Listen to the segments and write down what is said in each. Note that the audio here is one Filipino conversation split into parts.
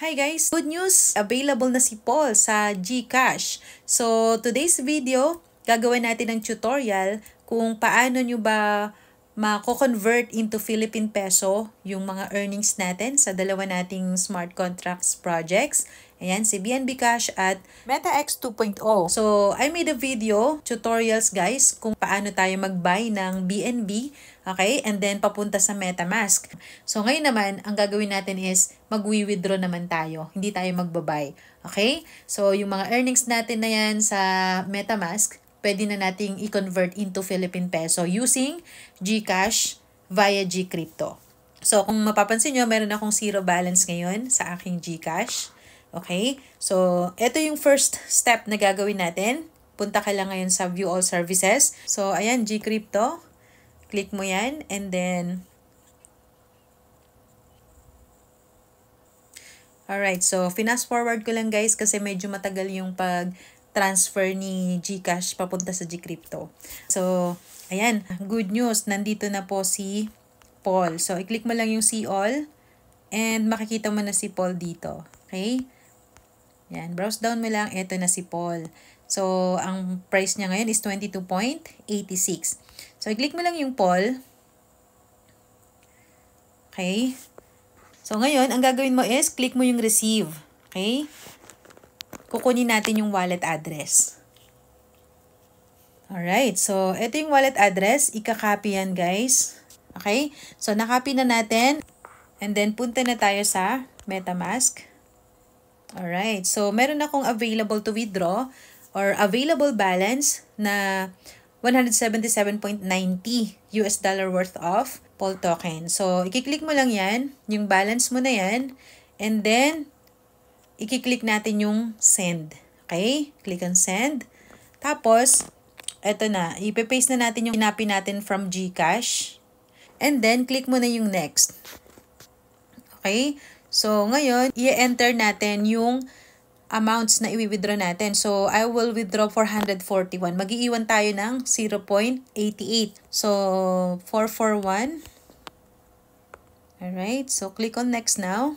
Hi guys! Good news! Available na si Paul sa GCash. So, today's video, gagawin natin ng tutorial kung paano nyo ba mako-convert into Philippine peso yung mga earnings natin sa dalawa nating smart contracts projects. Ayan, si BNB Cash at MetaX 2.0. So, I made a video, tutorials guys, kung paano tayo mag-buy ng BNB, okay? And then, papunta sa MetaMask. So, ngayon naman, ang gagawin natin is, mag-withdraw naman tayo. Hindi tayo magbabay, okay? So, yung mga earnings natin na yan sa MetaMask, pwede na nating i-convert into Philippine Peso using GCash via GCrypto. So, kung mapapansin nyo, meron akong zero balance ngayon sa aking GCash. Okay? So, ito yung first step na gagawin natin. Punta ka lang ngayon sa View All Services. So, ayan, GCrypto. Click mo yan. And then, Alright, so finast forward ko lang guys kasi medyo matagal yung pag transfer ni GCash papunta sa GCrypto. So, ayan, good news, nandito na po si Paul. So, i-click mo lang yung see all and makikita mo na si Paul dito. Okay? Yan, browse down mo lang, eto na si Paul. So, ang price niya ngayon is 22.86. So, i-click mo lang yung Paul. Okay? So, ngayon, ang gagawin mo is, click mo yung receive. Okay? kukunin natin yung wallet address. Alright, so ito yung wallet address. Ika-copy yan guys. Okay, so nakopy na natin. And then punta na tayo sa MetaMask. Alright, so meron akong available to withdraw or available balance na 177.90 US dollar worth of Pol token. So, ikiklik mo lang yan, yung balance mo na yan, and then i-click natin yung send. Okay? Click on send. Tapos, eto na. Ipe-paste na natin yung pinapin natin from GCash. And then, click mo na yung next. Okay? So, ngayon, i-enter natin yung amounts na i-withdraw natin. So, I will withdraw 441. Mag-iiwan tayo ng 0.88. So, 441. Alright. So, click on next now.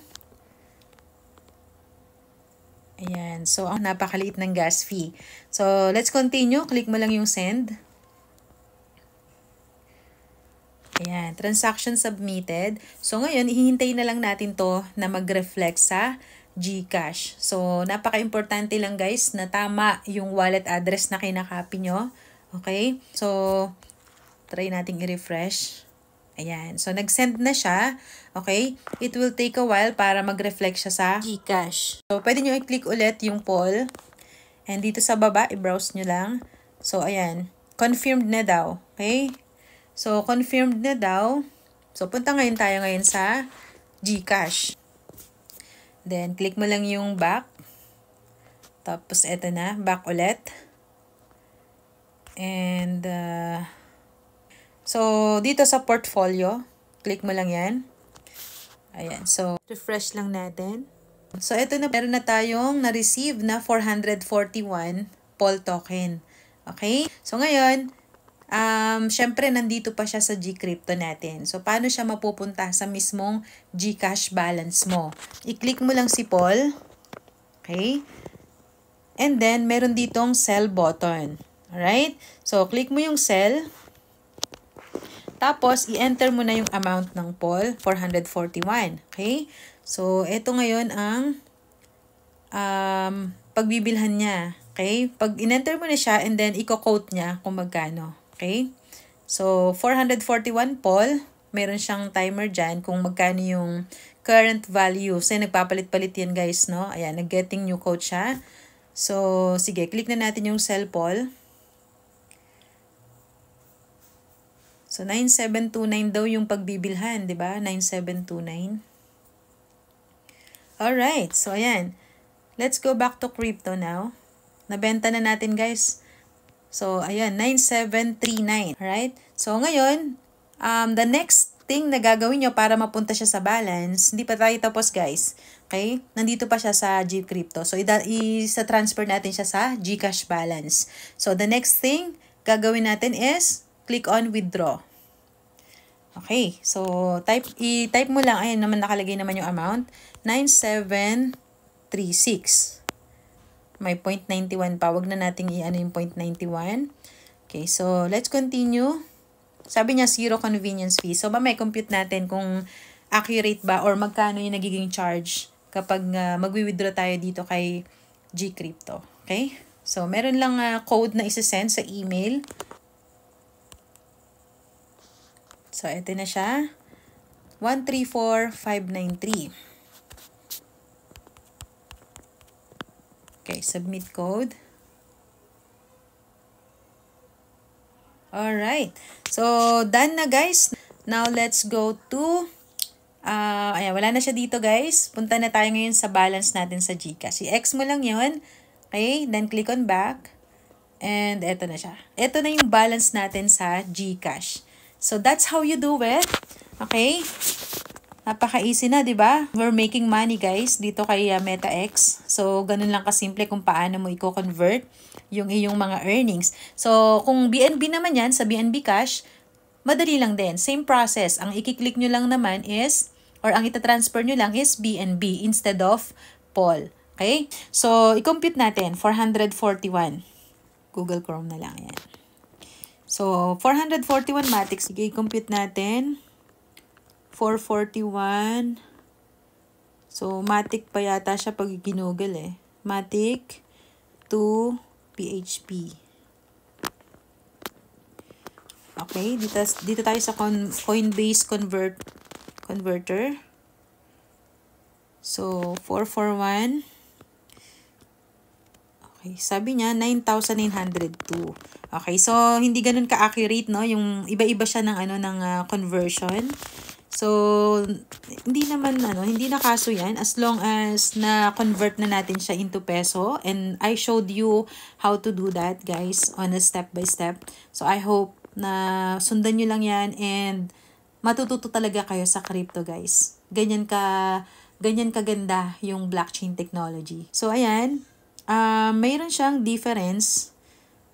Ayan. So, ang napakaliit ng gas fee. So, let's continue. Click mo lang yung send. Ayan. Transaction submitted. So, ngayon, ihintay na lang natin to na mag-reflect sa GCash. So, napaka-importante lang guys na tama yung wallet address na kinakopy nyo. Okay? So, try nating i-refresh. Ayan. So, nag-send na siya. Okay? It will take a while para mag-reflect siya sa Gcash. So, pwede nyo i-click ulit yung poll. And dito sa baba, i-browse nyo lang. So, ayan. Confirmed na daw. Okay? So, confirmed na daw. So, punta ngayon tayo ngayon sa Gcash. Then, click mo lang yung back. Tapos, eto na. Back ulit. And, uh, So, dito sa portfolio, click mo lang yan. Ayan. So, refresh lang natin. So, ito na meron na tayong na-receive na 441 Paul token. Okay? So, ngayon, um, syempre, nandito pa siya sa Gcrypto natin. So, paano siya mapupunta sa mismong Gcash balance mo? I-click mo lang si Paul. Okay? And then, meron ditong sell button. Alright? So, click mo yung sell. Tapos, i-enter mo na yung amount ng poll, 441. Okay? So, ito ngayon ang um, pagbibilhan niya. Okay? Pag in-enter mo na siya and then i-quote niya kung magkano. Okay? So, 441 poll. Meron siyang timer dyan kung magkano yung current value. So, nagpapalit-palit yan guys, no? Ayan, nag-getting new code siya. So, sige, click na natin yung sell poll. So, 9729 daw yung pagbibilhan, di ba? 9729. All right. so ayan. Let's go back to crypto now. Nabenta na natin guys. So, ayan, 9739. right? So, ngayon, um, the next thing na gagawin niyo para mapunta siya sa balance, hindi pa tayo tapos guys. Okay? Nandito pa siya sa G Crypto. So, sa transfer natin siya sa Gcash balance. So, the next thing gagawin natin is click on withdraw. Okay, so type i-type mo lang ayan naman nakalagay naman yung amount 9736. May 0.91 pa, wag na nating i-ano yung 0.91. Okay, so let's continue. Sabi niya zero convenience fee. So may compute natin kung accurate ba or magkano yung nagiging charge kapag uh, magwi-withdraw tayo dito kay G Crypto. Okay? So meron lang uh, code na isa-send sa email. So, ito na siya. 134593. Okay, submit code. Alright. So, done na guys. Now, let's go to... Uh, ayan, wala na siya dito guys. Punta na tayo ngayon sa balance natin sa Gcash. I-X mo lang yon Okay, then click on back. And eto na siya. Eto na yung balance natin sa Gcash. So that's how you do it. Okay? Napaka-easy na, 'di ba? We're making money, guys, dito kay uh, MetaX. So ganun lang kasimple kung paano mo i-convert yung iyong mga earnings. So kung BNB naman 'yan sa BNB Cash, madali lang din. Same process. Ang i-click nyo lang naman is or ang itatransfer nyo lang is BNB instead of Paul. Okay? So, i-compute natin. 441. Google Chrome na lang yan. So, 441 matic. Sige, compute natin. 441. So, matic pa yata siya pag ginugol eh. Matic to PHP. Okay, dito, dito tayo sa con Coinbase convert, converter. So, 441. Okay, sabi niya 9,902. Okay, so hindi ganoon ka-accurate, no? Yung iba-iba siya ng ano ng uh, conversion. So, hindi naman ano, hindi na kaso 'yan as long as na convert na natin siya into peso and I showed you how to do that, guys, on a step by step. So, I hope na sundan niyo lang 'yan and matututo talaga kayo sa crypto, guys. Ganyan ka ganyan kaganda yung blockchain technology. So, ayan, uh, mayroon siyang difference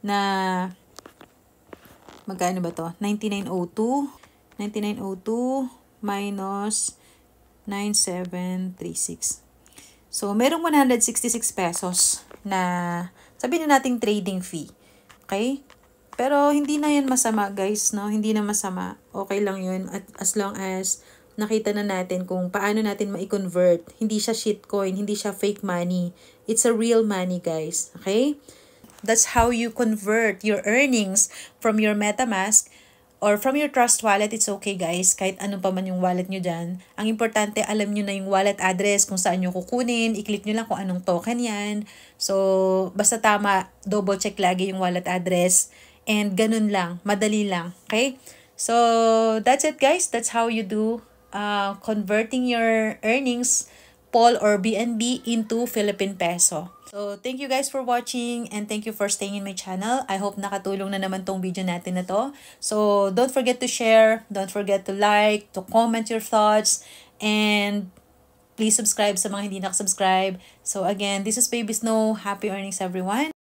na magkano ba to? 9902 9902 minus 9736. So, merong 166 pesos na sabihin na nating trading fee. Okay? Pero hindi na 'yan masama, guys, no? Hindi na masama. Okay lang 'yun at as long as nakita na natin kung paano natin ma-convert. Hindi siya shitcoin, hindi siya fake money. It's a real money, guys. Okay? That's how you convert your earnings from your MetaMask or from your trust wallet, it's okay guys. Kahit anong pa man yung wallet nyo dyan. Ang importante, alam nyo na yung wallet address, kung saan nyo kukunin. I-click nyo lang kung anong token yan. So, basta tama, double check lagi yung wallet address. And ganun lang, madali lang. Okay? So, that's it guys. That's how you do uh, converting your earnings Paul or BNB into Philippine Peso. So, thank you guys for watching and thank you for staying in my channel. I hope nakatulong na naman tong video natin na to. So, don't forget to share, don't forget to like, to comment your thoughts, and please subscribe sa mga hindi nakasubscribe. So, again, this is Baby Snow. Happy earnings everyone!